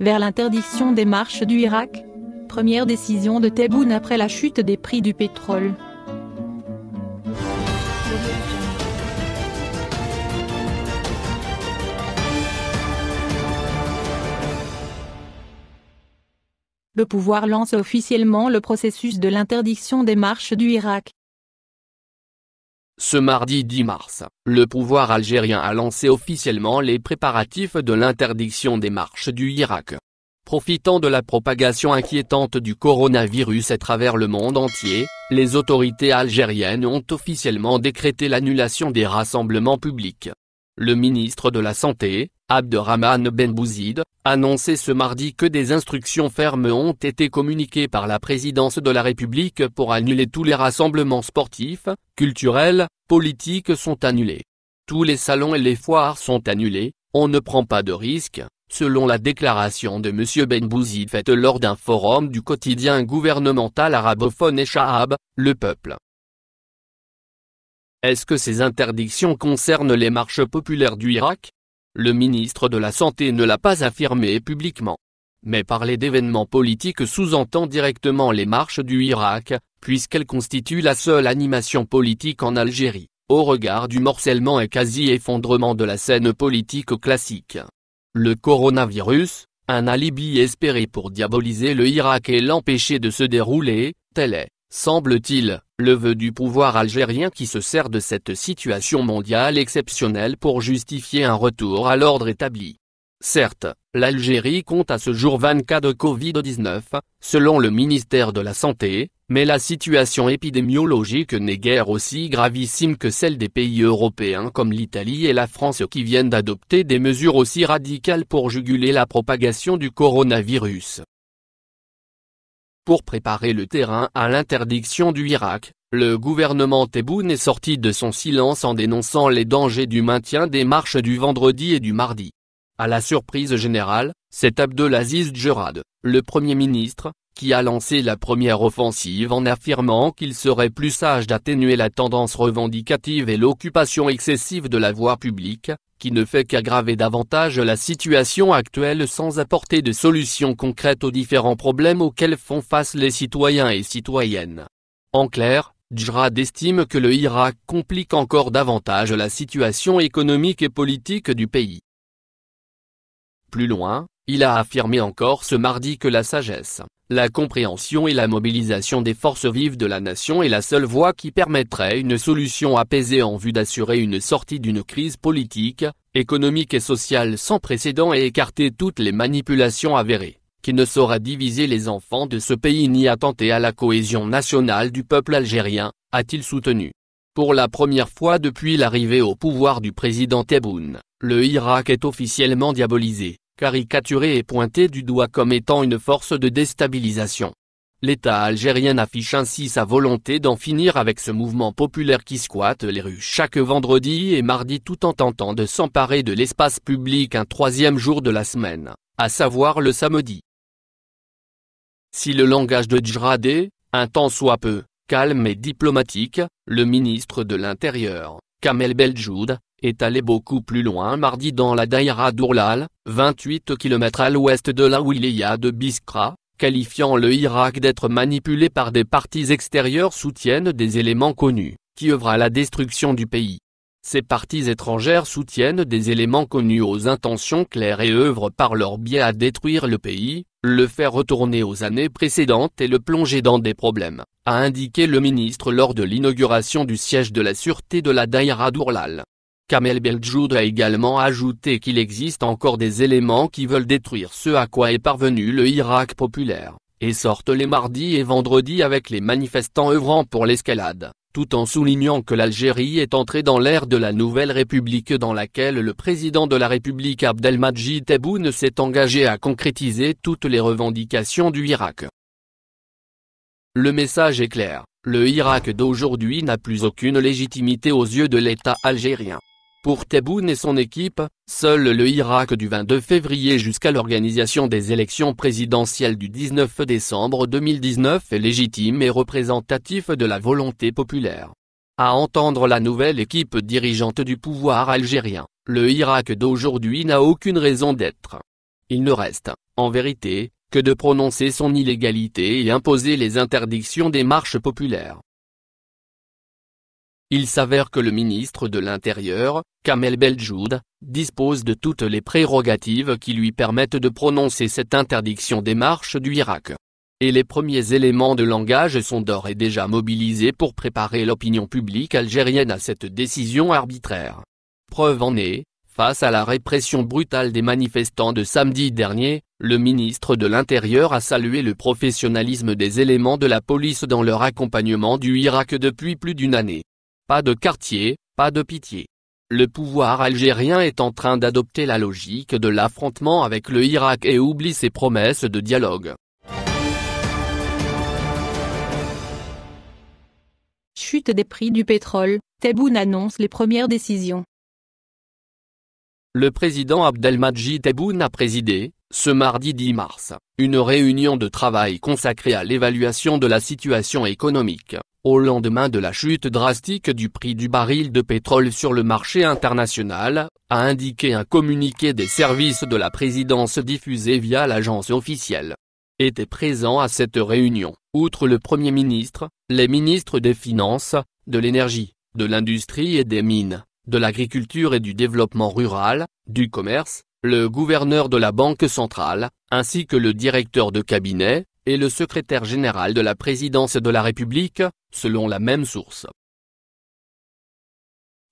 vers l'interdiction des marches du Irak Première décision de Tebboune après la chute des prix du pétrole. Le pouvoir lance officiellement le processus de l'interdiction des marches du Irak. Ce mardi 10 mars, le pouvoir algérien a lancé officiellement les préparatifs de l'interdiction des marches du Irak. Profitant de la propagation inquiétante du coronavirus à travers le monde entier, les autorités algériennes ont officiellement décrété l'annulation des rassemblements publics. Le ministre de la Santé, Abderrahman Ben Bouzid, annonçait ce mardi que des instructions fermes ont été communiquées par la présidence de la République pour annuler tous les rassemblements sportifs, culturels, politiques sont annulés. Tous les salons et les foires sont annulés, on ne prend pas de risques, selon la déclaration de M. Ben Bouzid faite lors d'un forum du quotidien gouvernemental arabophone et Shahab, Le Peuple. Est-ce que ces interdictions concernent les marches populaires du Irak le ministre de la Santé ne l'a pas affirmé publiquement. Mais parler d'événements politiques sous-entend directement les marches du Irak, puisqu'elles constituent la seule animation politique en Algérie, au regard du morcellement et quasi-effondrement de la scène politique classique. Le coronavirus, un alibi espéré pour diaboliser le Irak et l'empêcher de se dérouler, tel est, semble-t-il, le vœu du pouvoir algérien qui se sert de cette situation mondiale exceptionnelle pour justifier un retour à l'ordre établi. Certes, l'Algérie compte à ce jour 20 cas de Covid-19, selon le ministère de la Santé, mais la situation épidémiologique n'est guère aussi gravissime que celle des pays européens comme l'Italie et la France qui viennent d'adopter des mesures aussi radicales pour juguler la propagation du coronavirus. Pour préparer le terrain à l'interdiction du Irak, le gouvernement Tebboune est sorti de son silence en dénonçant les dangers du maintien des marches du vendredi et du mardi. À la surprise générale, c'est Abdelaziz Jurad, le premier ministre, qui a lancé la première offensive en affirmant qu'il serait plus sage d'atténuer la tendance revendicative et l'occupation excessive de la voie publique, qui ne fait qu'aggraver davantage la situation actuelle sans apporter de solutions concrètes aux différents problèmes auxquels font face les citoyens et citoyennes. En clair, Djrad estime que le Irak complique encore davantage la situation économique et politique du pays. Plus loin, il a affirmé encore ce mardi que la sagesse la compréhension et la mobilisation des forces vives de la nation est la seule voie qui permettrait une solution apaisée en vue d'assurer une sortie d'une crise politique, économique et sociale sans précédent et écarter toutes les manipulations avérées, qui ne saura diviser les enfants de ce pays ni attenter à la cohésion nationale du peuple algérien, a-t-il soutenu. Pour la première fois depuis l'arrivée au pouvoir du président Tebboune, le Irak est officiellement diabolisé, caricaturé et pointé du doigt comme étant une force de déstabilisation. L'État algérien affiche ainsi sa volonté d'en finir avec ce mouvement populaire qui squatte les rues chaque vendredi et mardi tout en tentant de s'emparer de l'espace public un troisième jour de la semaine, à savoir le samedi. Si le langage de Djradé, un temps soit peu, calme et diplomatique, le ministre de l'Intérieur, Kamel Beljoud, est allé beaucoup plus loin mardi dans la Daïra d'Ourlal, 28 km à l'ouest de la wilaya de Biskra, qualifiant le Irak d'être manipulé par des partis extérieurs soutiennent des éléments connus, qui œuvrent à la destruction du pays. Ces parties étrangères soutiennent des éléments connus aux intentions claires et œuvrent par leur biais à détruire le pays, le faire retourner aux années précédentes et le plonger dans des problèmes, a indiqué le ministre lors de l'inauguration du siège de la sûreté de la Daïra d'Ourlal. Kamel Beljoud a également ajouté qu'il existe encore des éléments qui veulent détruire ce à quoi est parvenu le Irak populaire, et sortent les mardis et vendredis avec les manifestants œuvrant pour l'escalade, tout en soulignant que l'Algérie est entrée dans l'ère de la nouvelle république dans laquelle le président de la République Abdelmadjid Tebboune s'est engagé à concrétiser toutes les revendications du Irak. Le message est clair, le Irak d'aujourd'hui n'a plus aucune légitimité aux yeux de l'État algérien. Pour Tebboune et son équipe, seul le Irak du 22 février jusqu'à l'organisation des élections présidentielles du 19 décembre 2019 est légitime et représentatif de la volonté populaire. À entendre la nouvelle équipe dirigeante du pouvoir algérien, le Irak d'aujourd'hui n'a aucune raison d'être. Il ne reste, en vérité, que de prononcer son illégalité et imposer les interdictions des marches populaires. Il s'avère que le ministre de l'Intérieur, Kamel Beljoud, dispose de toutes les prérogatives qui lui permettent de prononcer cette interdiction des marches du Irak. Et les premiers éléments de langage sont d'ores et déjà mobilisés pour préparer l'opinion publique algérienne à cette décision arbitraire. Preuve en est, face à la répression brutale des manifestants de samedi dernier, le ministre de l'Intérieur a salué le professionnalisme des éléments de la police dans leur accompagnement du Irak depuis plus d'une année. Pas de quartier, pas de pitié. Le pouvoir algérien est en train d'adopter la logique de l'affrontement avec le Irak et oublie ses promesses de dialogue. Chute des prix du pétrole, Tebboune annonce les premières décisions. Le président Abdelmadjid Tebboune a présidé, ce mardi 10 mars, une réunion de travail consacrée à l'évaluation de la situation économique, au lendemain de la chute drastique du prix du baril de pétrole sur le marché international, a indiqué un communiqué des services de la présidence diffusé via l'agence officielle. Était présent à cette réunion, outre le Premier ministre, les ministres des Finances, de l'énergie, de l'industrie et des mines, de l'agriculture et du développement rural, du commerce, le gouverneur de la Banque centrale, ainsi que le directeur de cabinet, et le secrétaire général de la présidence de la République, selon la même source.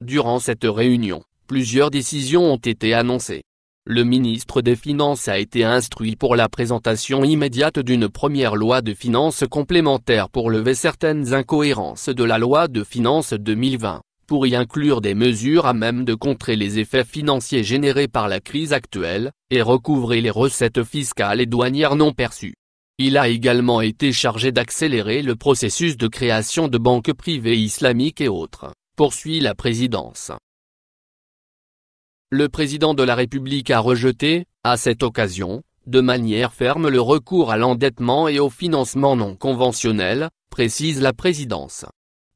Durant cette réunion, plusieurs décisions ont été annoncées. Le ministre des Finances a été instruit pour la présentation immédiate d'une première loi de finances complémentaire pour lever certaines incohérences de la loi de finances 2020, pour y inclure des mesures à même de contrer les effets financiers générés par la crise actuelle, et recouvrer les recettes fiscales et douanières non perçues. Il a également été chargé d'accélérer le processus de création de banques privées islamiques et autres, poursuit la présidence. Le président de la République a rejeté, à cette occasion, de manière ferme le recours à l'endettement et au financement non conventionnel, précise la présidence.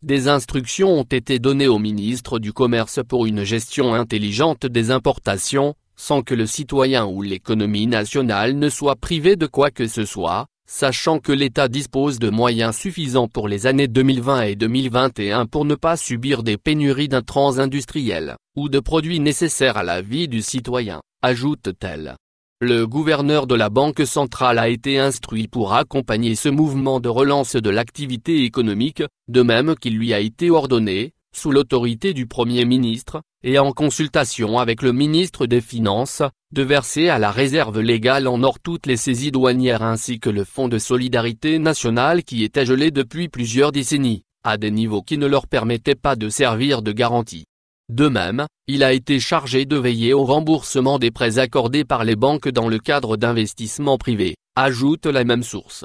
Des instructions ont été données au ministre du Commerce pour une gestion intelligente des importations, sans que le citoyen ou l'économie nationale ne soit privé de quoi que ce soit, sachant que l'État dispose de moyens suffisants pour les années 2020 et 2021 pour ne pas subir des pénuries d'intrants industriels, ou de produits nécessaires à la vie du citoyen, ajoute-t-elle. Le gouverneur de la Banque centrale a été instruit pour accompagner ce mouvement de relance de l'activité économique, de même qu'il lui a été ordonné, sous l'autorité du Premier ministre, et en consultation avec le ministre des Finances, de verser à la réserve légale en or toutes les saisies douanières ainsi que le Fonds de solidarité nationale qui était gelé depuis plusieurs décennies, à des niveaux qui ne leur permettaient pas de servir de garantie. De même, il a été chargé de veiller au remboursement des prêts accordés par les banques dans le cadre d'investissements privés, ajoute la même source.